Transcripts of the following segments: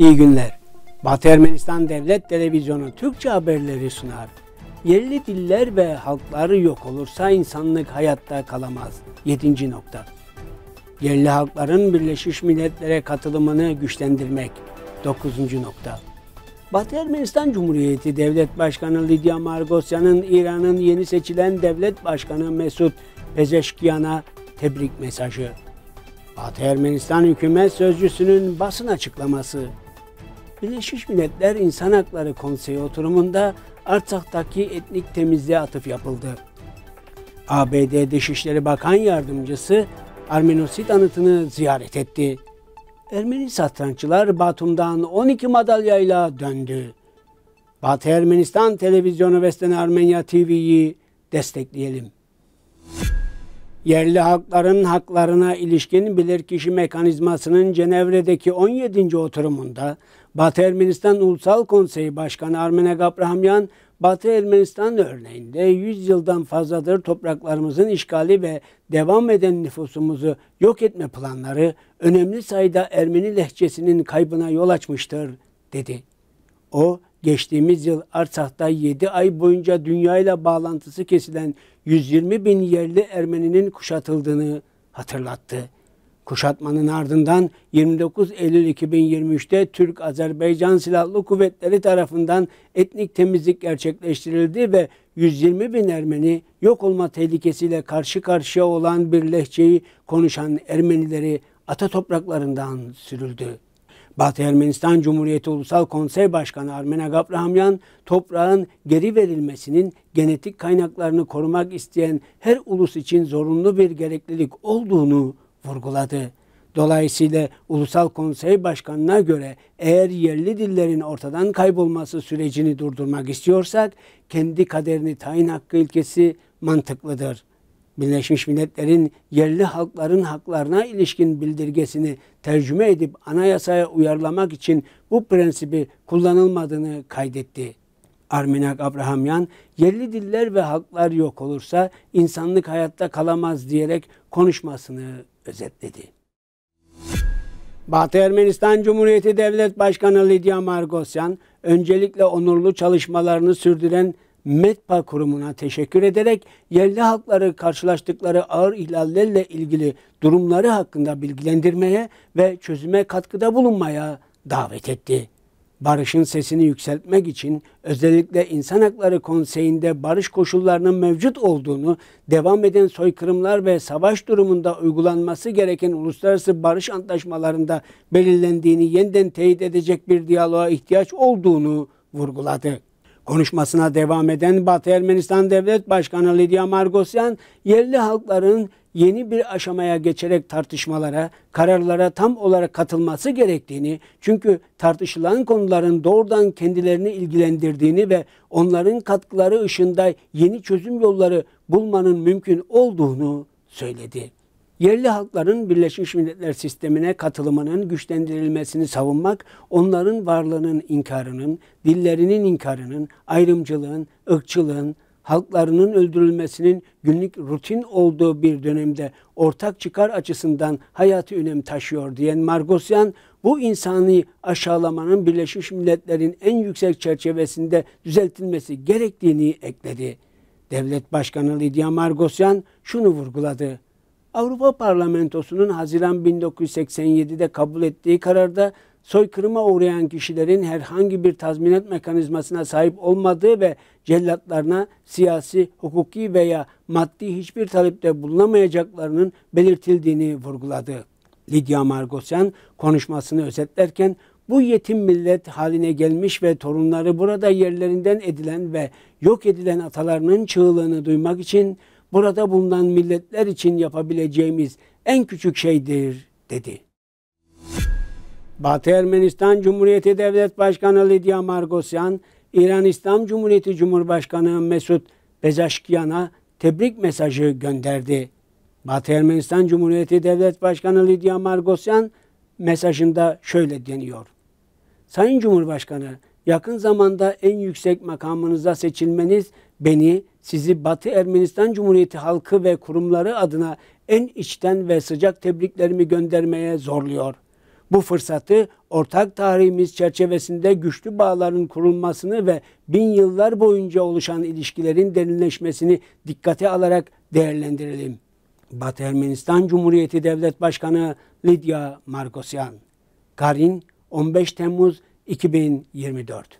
İyi günler. Batı Ermenistan Devlet Televizyonu Türkçe haberleri sunar. Yerli diller ve halkları yok olursa insanlık hayatta kalamaz. 7. nokta. Yerli halkların Birleşmiş Milletler'e katılımını güçlendirmek. 9. nokta. Batı Ermenistan Cumhuriyeti Devlet Başkanı Lidya Margosyan'ın İran'ın yeni seçilen Devlet Başkanı Mesut Pezeşkiyan'a tebrik mesajı. Batı Ermenistan hükümet sözcüsünün basın açıklaması Birleşmiş Milletler İnsan Hakları Konseyi oturumunda Artsak'taki etnik temizliğe atıf yapıldı. ABD Dışişleri Bakan Yardımcısı Armenosit anıtını ziyaret etti. Ermeni satranççılar Batum'dan 12 madalyayla döndü. Batı Ermenistan Televizyonu ve Armenya TV'yi destekleyelim yerli halkların haklarına ilişkin bilirkişi mekanizmasının Cenevre'deki 17. oturumunda Batı Ermenistan Ulusal Konseyi Başkanı Armene Gabrahamyan, Batı Ermenistan örneğinde 100 yıldan fazladır topraklarımızın işgali ve devam eden nüfusumuzu yok etme planları önemli sayıda Ermeni lehçesinin kaybına yol açmıştır, dedi. O, geçtiğimiz yıl Artsakh'ta 7 ay boyunca dünyayla bağlantısı kesilen 120 bin yerli Ermeninin kuşatıldığını hatırlattı. Kuşatmanın ardından 29 Eylül 2023'te Türk-Azerbaycan Silahlı Kuvvetleri tarafından etnik temizlik gerçekleştirildi ve 120 bin Ermeni yok olma tehlikesiyle karşı karşıya olan bir lehçeyi konuşan Ermenileri ata topraklarından sürüldü. Batı Ermenistan Cumhuriyeti Ulusal Konsey Başkanı Armena Gabrahamyan, toprağın geri verilmesinin genetik kaynaklarını korumak isteyen her ulus için zorunlu bir gereklilik olduğunu vurguladı. Dolayısıyla Ulusal Konsey Başkanı'na göre eğer yerli dillerin ortadan kaybolması sürecini durdurmak istiyorsak kendi kaderini tayin hakkı ilkesi mantıklıdır. Birleşmiş Milletler'in yerli halkların haklarına ilişkin bildirgesini tercüme edip anayasaya uyarlamak için bu prensibi kullanılmadığını kaydetti. Arminak Abrahamyan, yerli diller ve halklar yok olursa insanlık hayatta kalamaz diyerek konuşmasını özetledi. Batı Ermenistan Cumhuriyeti Devlet Başkanı Lidya Margosyan, öncelikle onurlu çalışmalarını sürdüren MEDPA kurumuna teşekkür ederek yerli halkları karşılaştıkları ağır ihlallerle ilgili durumları hakkında bilgilendirmeye ve çözüme katkıda bulunmaya davet etti. Barışın sesini yükseltmek için özellikle İnsan Hakları Konseyi'nde barış koşullarının mevcut olduğunu, devam eden soykırımlar ve savaş durumunda uygulanması gereken uluslararası barış antlaşmalarında belirlendiğini yeniden teyit edecek bir diyaloğa ihtiyaç olduğunu vurguladı. Konuşmasına devam eden Batı Ermenistan Devlet Başkanı Lidya Margosyan, yerli halkların yeni bir aşamaya geçerek tartışmalara, kararlara tam olarak katılması gerektiğini, çünkü tartışılan konuların doğrudan kendilerini ilgilendirdiğini ve onların katkıları ışığında yeni çözüm yolları bulmanın mümkün olduğunu söyledi yerli halkların Birleşmiş Milletler sistemine katılımının güçlendirilmesini savunmak, onların varlığının inkarının, dillerinin inkarının, ayrımcılığın, ırkçılığın, halklarının öldürülmesinin günlük rutin olduğu bir dönemde ortak çıkar açısından hayatı önem taşıyor diyen Margosyan, bu insani aşağılamanın Birleşmiş Milletler'in en yüksek çerçevesinde düzeltilmesi gerektiğini ekledi. Devlet Başkanı Lidya Margosyan şunu vurguladı. Avrupa Parlamentosu'nun Haziran 1987'de kabul ettiği kararda soykırıma uğrayan kişilerin herhangi bir tazminat mekanizmasına sahip olmadığı ve cellatlarına siyasi, hukuki veya maddi hiçbir talepte bulunamayacaklarının belirtildiğini vurguladı. Lydia Margosyan konuşmasını özetlerken bu yetim millet haline gelmiş ve torunları burada yerlerinden edilen ve yok edilen atalarının çığlığını duymak için burada bulunan milletler için yapabileceğimiz en küçük şeydir dedi. Batı Ermenistan Cumhuriyeti Devlet Başkanı Lidya Margosyan, İran İslam Cumhuriyeti Cumhurbaşkanı Mesut Bezaşkiyan'a tebrik mesajı gönderdi. Batı Ermenistan Cumhuriyeti Devlet Başkanı Lidya Margosyan mesajında şöyle deniyor. Sayın Cumhurbaşkanı, yakın zamanda en yüksek makamınıza seçilmeniz beni sizi Batı Ermenistan Cumhuriyeti halkı ve kurumları adına en içten ve sıcak tebriklerimi göndermeye zorluyor. Bu fırsatı ortak tarihimiz çerçevesinde güçlü bağların kurulmasını ve bin yıllar boyunca oluşan ilişkilerin derinleşmesini dikkate alarak değerlendirelim. Batı Ermenistan Cumhuriyeti Devlet Başkanı Lydia Markosyan Karin 15 Temmuz 2024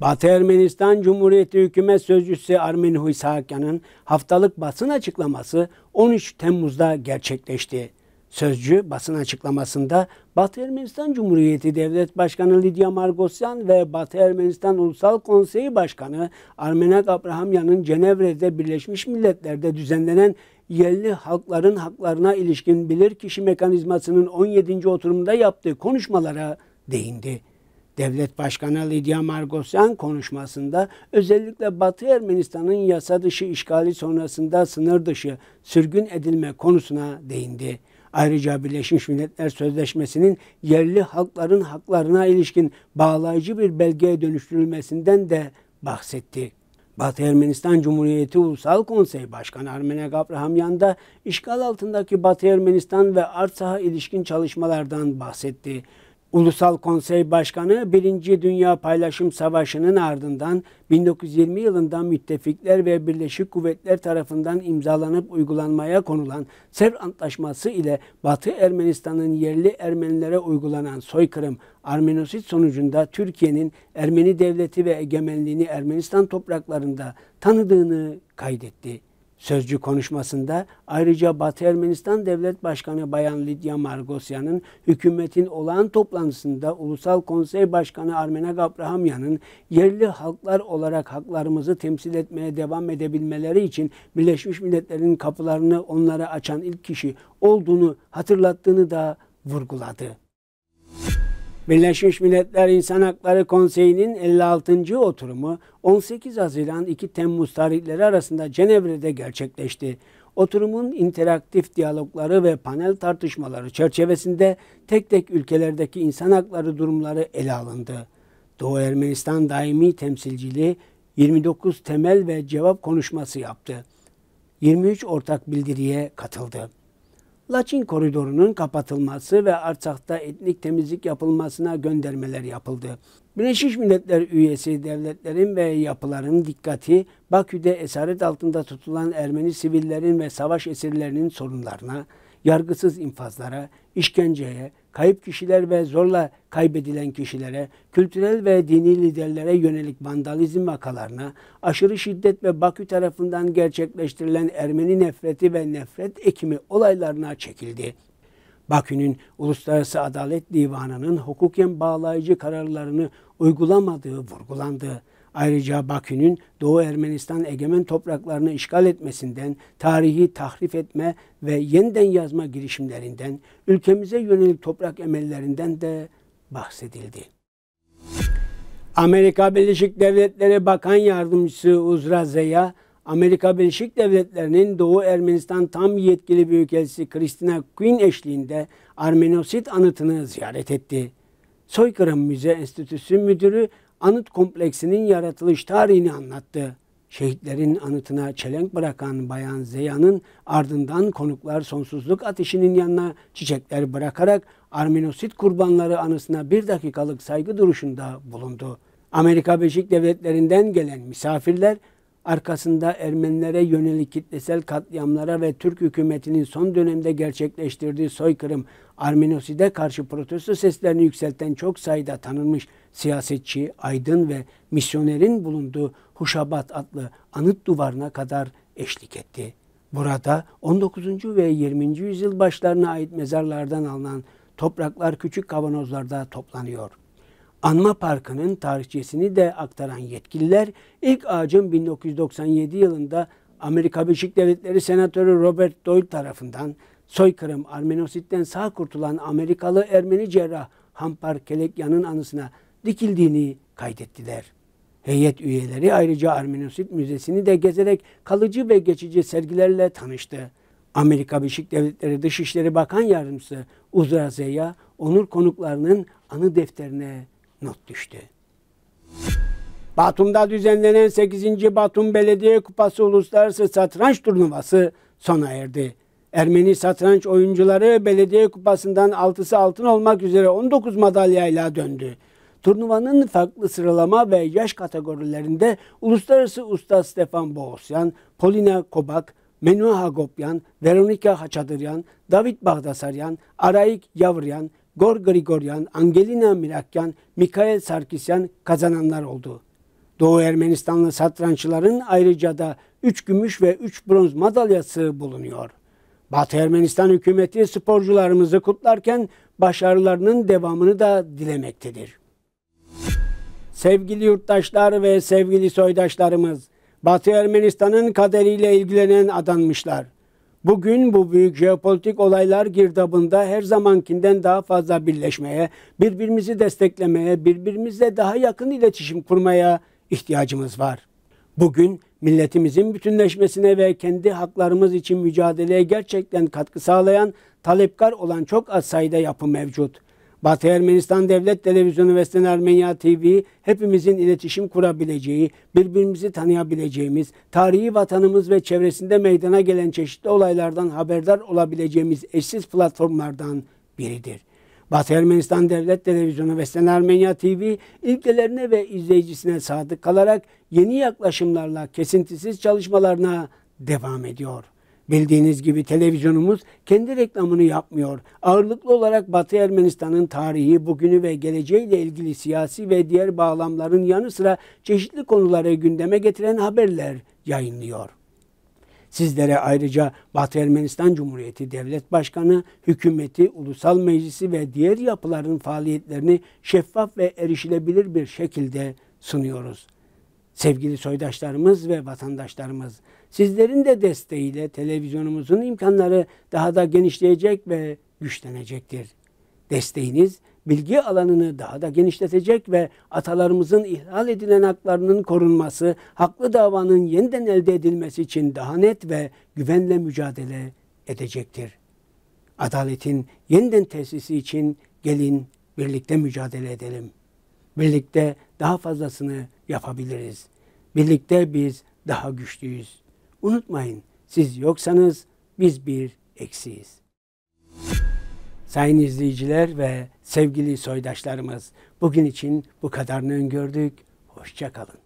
Batı Ermenistan Cumhuriyeti Hükümet Sözcüsü Armin Huysakyan'ın haftalık basın açıklaması 13 Temmuz'da gerçekleşti. Sözcü basın açıklamasında Batı Ermenistan Cumhuriyeti Devlet Başkanı Lidya Margosyan ve Batı Ermenistan Ulusal Konseyi Başkanı Armenak Abrahamyan'ın Cenevre'de Birleşmiş Milletler'de düzenlenen yerli halkların haklarına ilişkin bilirkişi mekanizmasının 17. oturumunda yaptığı konuşmalara değindi. Devlet Başkanı Lydia Margosyan konuşmasında özellikle Batı Ermenistan'ın yasa dışı işgali sonrasında sınır dışı sürgün edilme konusuna değindi. Ayrıca Birleşmiş Milletler Sözleşmesi'nin yerli halkların haklarına ilişkin bağlayıcı bir belgeye dönüştürülmesinden de bahsetti. Batı Ermenistan Cumhuriyeti Ulusal Konseyi Başkanı Armene Gabrahamyan da işgal altındaki Batı Ermenistan ve Artsakh'a ilişkin çalışmalardan bahsetti. Ulusal Konsey Başkanı 1. Dünya Paylaşım Savaşı'nın ardından 1920 yılında müttefikler ve Birleşik Kuvvetler tarafından imzalanıp uygulanmaya konulan Sevr Antlaşması ile Batı Ermenistan'ın yerli Ermenilere uygulanan soykırım Armenosit sonucunda Türkiye'nin Ermeni devleti ve egemenliğini Ermenistan topraklarında tanıdığını kaydetti sözcü konuşmasında ayrıca Batı Ermenistan Devlet Başkanı Bayan Lidya Margosyan'ın hükümetin olağan toplantısında Ulusal Konsey Başkanı Armena Gabrahamyan'ın yerli halklar olarak haklarımızı temsil etmeye devam edebilmeleri için Birleşmiş Milletler'in kapılarını onlara açan ilk kişi olduğunu hatırlattığını da vurguladı. Birleşmiş Milletler İnsan Hakları Konseyi'nin 56. oturumu 18 Haziran 2 Temmuz tarihleri arasında Cenevre'de gerçekleşti. Oturumun interaktif diyalogları ve panel tartışmaları çerçevesinde tek tek ülkelerdeki insan hakları durumları ele alındı. Doğu Ermenistan daimi temsilciliği 29 temel ve cevap konuşması yaptı. 23 ortak bildiriye katıldı. Laçin koridorunun kapatılması ve Arçakta etnik temizlik yapılmasına göndermeler yapıldı. Birleşmiş Milletler üyesi devletlerin ve yapıların dikkati Bakü'de esaret altında tutulan Ermeni sivillerin ve savaş esirlerinin sorunlarına, yargısız infazlara, işkenceye, kayıp kişiler ve zorla kaybedilen kişilere, kültürel ve dini liderlere yönelik vandalizm vakalarına, aşırı şiddet ve Bakü tarafından gerçekleştirilen Ermeni nefreti ve nefret ekimi olaylarına çekildi. Bakü'nün Uluslararası Adalet Divanı'nın hukuken bağlayıcı kararlarını uygulamadığı vurgulandı. Ayrıca Bakü'nün Doğu Ermenistan egemen topraklarını işgal etmesinden, tarihi tahrif etme ve yeniden yazma girişimlerinden, ülkemize yönelik toprak emellerinden de bahsedildi. Amerika Birleşik Devletleri Bakan Yardımcısı Uzra Zeya, Amerika Birleşik Devletleri'nin Doğu Ermenistan tam yetkili büyükelçisi Kristina Quinn eşliğinde Armenosit anıtını ziyaret etti. Soykırım Müze Enstitüsü Müdürü anıt kompleksinin yaratılış tarihini anlattı. Şehitlerin anıtına çelenk bırakan Bayan Zeya'nın ardından konuklar sonsuzluk ateşinin yanına çiçekler bırakarak Arminosit kurbanları anısına bir dakikalık saygı duruşunda bulundu. Amerika Birleşik Devletleri'nden gelen misafirler arkasında Ermenilere yönelik kitlesel katliamlara ve Türk hükümetinin son dönemde gerçekleştirdiği soykırım, Arminosid'e karşı protesto seslerini yükselten çok sayıda tanınmış siyasetçi, aydın ve misyonerin bulunduğu Huşabat adlı anıt duvarına kadar eşlik etti. Burada 19. ve 20. yüzyıl başlarına ait mezarlardan alınan topraklar küçük kavanozlarda toplanıyor. Anma Parkı'nın tarihçesini de aktaran yetkililer ilk ağacın 1997 yılında Amerika Birleşik Devletleri Senatörü Robert Doyle tarafından soykırım Armenositten sağ kurtulan Amerikalı Ermeni cerrah Hampar Kelekyan'ın anısına dikildiğini kaydettiler. Heyet üyeleri ayrıca Armenosit Müzesi'ni de gezerek kalıcı ve geçici sergilerle tanıştı. Amerika Birleşik Devletleri Dışişleri Bakan Yardımcısı Uzra Zeya, onur konuklarının anı defterine not düştü. Batum'da düzenlenen 8. Batum Belediye Kupası Uluslararası Satranç Turnuvası sona erdi. Ermeni satranç oyuncuları belediye kupasından 6'sı altın olmak üzere 19 madalyayla döndü. Turnuvanın farklı sıralama ve yaş kategorilerinde uluslararası usta Stefan Boğosyan, Polina Kobak, Menua Hagopyan, Veronika Haçadıryan, David Bağdasaryan, Araik Yavryan, Gor Grigoryan, Angelina Mirakyan, Mikael Sarkisyan kazananlar oldu. Doğu Ermenistanlı satrançların ayrıca da 3 gümüş ve 3 bronz madalyası bulunuyor. Batı Ermenistan hükümeti sporcularımızı kutlarken başarılarının devamını da dilemektedir. Sevgili yurttaşlar ve sevgili soydaşlarımız, Batı Ermenistan'ın kaderiyle ilgilenen adanmışlar. Bugün bu büyük jeopolitik olaylar girdabında her zamankinden daha fazla birleşmeye, birbirimizi desteklemeye, birbirimizle daha yakın iletişim kurmaya ihtiyacımız var. Bugün milletimizin bütünleşmesine ve kendi haklarımız için mücadeleye gerçekten katkı sağlayan, talepkar olan çok az sayıda yapı mevcut. Batı Ermenistan Devlet Televizyonu ve Sten Ermenya TV hepimizin iletişim kurabileceği, birbirimizi tanıyabileceğimiz, tarihi vatanımız ve çevresinde meydana gelen çeşitli olaylardan haberdar olabileceğimiz eşsiz platformlardan biridir.'' Batı Ermenistan Devlet Televizyonu ve Sen Ermenya TV ilkelerine ve izleyicisine sadık kalarak yeni yaklaşımlarla kesintisiz çalışmalarına devam ediyor. Bildiğiniz gibi televizyonumuz kendi reklamını yapmıyor. Ağırlıklı olarak Batı Ermenistan'ın tarihi, bugünü ve geleceğiyle ilgili siyasi ve diğer bağlamların yanı sıra çeşitli konuları gündeme getiren haberler yayınlıyor. Sizlere ayrıca Batı Ermenistan Cumhuriyeti Devlet Başkanı, hükümeti, ulusal meclisi ve diğer yapıların faaliyetlerini şeffaf ve erişilebilir bir şekilde sunuyoruz. Sevgili soydaşlarımız ve vatandaşlarımız, sizlerin de desteğiyle televizyonumuzun imkanları daha da genişleyecek ve güçlenecektir. Desteğiniz bilgi alanını daha da genişletecek ve atalarımızın ihlal edilen haklarının korunması, haklı davanın yeniden elde edilmesi için daha net ve güvenle mücadele edecektir. Adaletin yeniden tesisi için gelin birlikte mücadele edelim. Birlikte daha fazlasını yapabiliriz. Birlikte biz daha güçlüyüz. Unutmayın siz yoksanız biz bir eksiyiz. Sayın izleyiciler ve sevgili soydaşlarımız bugün için bu kadarını öngördük. Hoşçakalın.